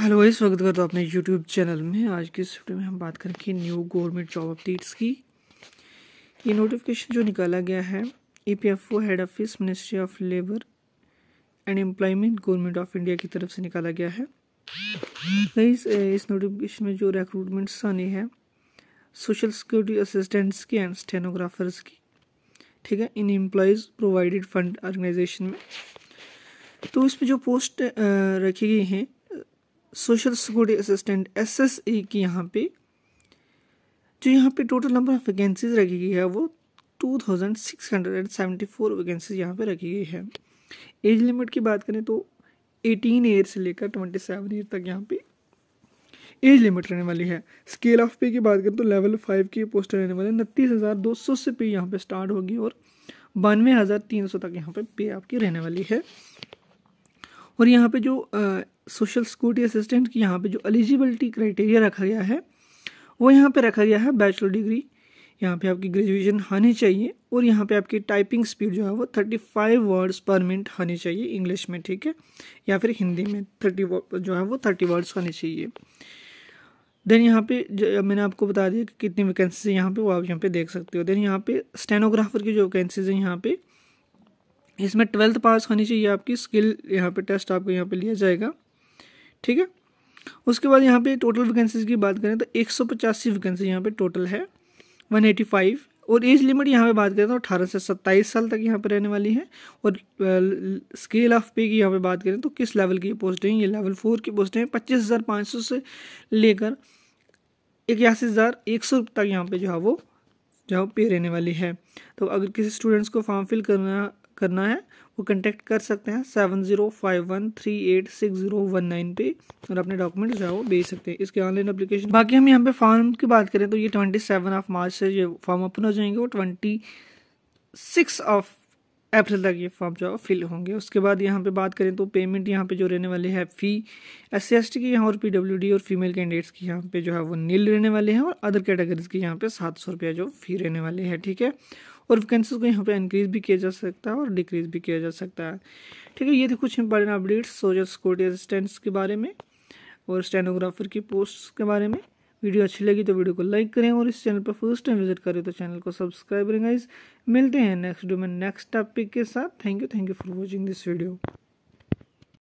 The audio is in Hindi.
हेलो इस वक्त करता हूँ अपने यूट्यूब चैनल में आज की इस वीडियो में हम बात करेंगे न्यू गवर्नमेंट जॉब अपडेट्स की ये नोटिफिकेशन जो निकाला गया है E P F O head office ministry of labour and employment government of India की तरफ से निकाला गया है इस, इस नोटिफिकेशन में जो रिक्रूटमेंट्स आने हैं सोशल सिक्योरिटी असिस्टेंट्स की एंड स्टेनोग्राफर्स की ठीक है इन एम्प्लॉयज़ प्रोवाइडेड फंड ऑर्गेनाइजेशन में तो इसमें जो पोस्ट रखी गई हैं social security assistant S S A की यहाँ पे जो यहाँ पे टोटल नंबर ऑफ वैकेंसीज रखी गई है वो two thousand six hundred and seventy four vacancies यहाँ पे रखी गई है एज लिमिट की बात करें तो एटीन ईयर से लेकर ट्वेंटी सेवन ईयर तक यहाँ पे एज लिमिट रहने वाली है स्केल ऑफ पे की बात करें तो लेवल फाइव की पोस्ट रहने वाले उनतीस हज़ार दो सौ से पे यहाँ पे स्टार्ट होगी और बानवे हज़ार तीन सौ तक यहाँ पे पे आपकी रहने वाली है और यहाँ पे जो सोशल सिक्योरिटी असिस्टेंट की यहाँ पे जो एलिजिबिलिटी क्राइटेरिया रखा गया है वो यहाँ पे रखा गया है बैचलर डिग्री यहाँ पे आपकी ग्रेजुएशन होनी चाहिए और यहाँ पे आपकी टाइपिंग स्पीड जो है वो thirty five words per minute होनी चाहिए इंग्लिश में ठीक है या फिर हिंदी में थर्टी जो है वो थर्टी वर्ड्स होने चाहिए देन यहाँ पे मैंने आपको बता दिया कि कितनी वैकेंसीज यहाँ पे वो आप यहाँ पे देख सकते हो देन यहाँ पे स्टेनोग्राफर की जो वैकेंसीज हैं यहाँ पे इसमें ट्वेल्थ पास होनी चाहिए आपकी स्किल यहाँ पे टेस्ट आपको यहाँ पे लिया जाएगा ठीक है उसके बाद यहाँ पे टोटल वैकेंसीज की बात करें तो एक सौ पचासी वैकेंसी यहाँ पे टोटल है वन एटी फाइव और एज लिमिट यहाँ पे बात करें तो अठारह से सत्ताईस साल तक यहाँ पे रहने वाली है और स्केल ऑफ पे की यहाँ पे बात करें तो किस लेवल की पोस्ट है ये लेवल फोर की पोस्ट है पच्चीस हज़ार पाँच सौ से लेकर इक्यासी हज़ार एक सौ तक यहाँ पे जो है वो जो पे रहने वाली है तो अगर किसी स्टूडेंट्स को फॉर्म फिल करना करना है वो कंटेक्ट कर सकते हैं seven zero five one three eight six zero one nine पे और अपने डॉक्यूमेंट जो है वो भेज सकते हैं इसके ऑनलाइन एप्लीकेशन बाकी हम यहाँ पे फॉर्म की बात करें तो ये ट्वेंटी सेवन ऑफ मार्च से ये फॉर्म ओपन हो जाएंगे वो ट्वेंटी सिक्स ऑफ अप्रैल तक ये फॉर्म जो है फिल होंगे उसके बाद यहाँ पे बात करें तो पेमेंट यहाँ पे जो रहने वाले हैं फ़ी एस सी एस टी की यहाँ और पी डब्ल्यू डी और फीमेल कैंडिडेट्स की यहाँ पे जो है वो नील रहने वाले हैं और अदर कैटेगरीज की यहाँ पे सात सौ रुपया जो फी रहने वाले हैं ठीक है और वैकेंसीज को यहाँ पे इंक्रीज भी किया जा सकता है और डिक्रीज भी किया जा सकता है ठीक है ये थे कुछ important updates social security assistants के बारे में और स्टेनोग्राफर की पोस्ट के बारे में वीडियो अच्छी लगी तो वीडियो को लाइक करें और इस चैनल पर फर्स्ट टाइम विजिट करें तो चैनल को सब्सक्राइब करेंगे मिलते हैं नेक्स्ट वीडियो में नेक्स्ट टॉपिक के साथ thank you thank you for watching this video